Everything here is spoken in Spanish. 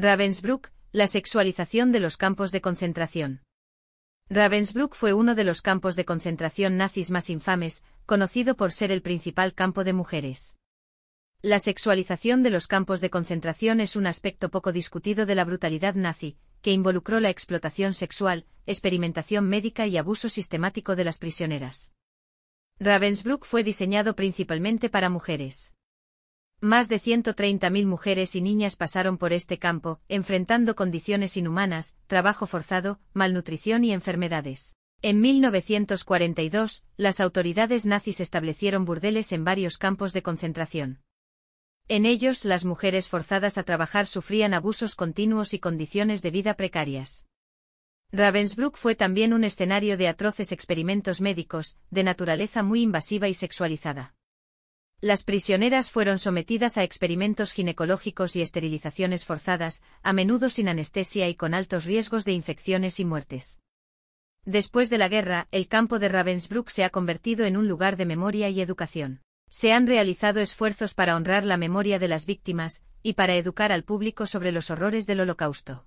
Ravensbrück, la sexualización de los campos de concentración. Ravensbrück fue uno de los campos de concentración nazis más infames, conocido por ser el principal campo de mujeres. La sexualización de los campos de concentración es un aspecto poco discutido de la brutalidad nazi, que involucró la explotación sexual, experimentación médica y abuso sistemático de las prisioneras. Ravensbrück fue diseñado principalmente para mujeres. Más de 130.000 mujeres y niñas pasaron por este campo, enfrentando condiciones inhumanas, trabajo forzado, malnutrición y enfermedades. En 1942, las autoridades nazis establecieron burdeles en varios campos de concentración. En ellos las mujeres forzadas a trabajar sufrían abusos continuos y condiciones de vida precarias. Ravensbrück fue también un escenario de atroces experimentos médicos, de naturaleza muy invasiva y sexualizada. Las prisioneras fueron sometidas a experimentos ginecológicos y esterilizaciones forzadas, a menudo sin anestesia y con altos riesgos de infecciones y muertes. Después de la guerra, el campo de Ravensbrück se ha convertido en un lugar de memoria y educación. Se han realizado esfuerzos para honrar la memoria de las víctimas, y para educar al público sobre los horrores del Holocausto.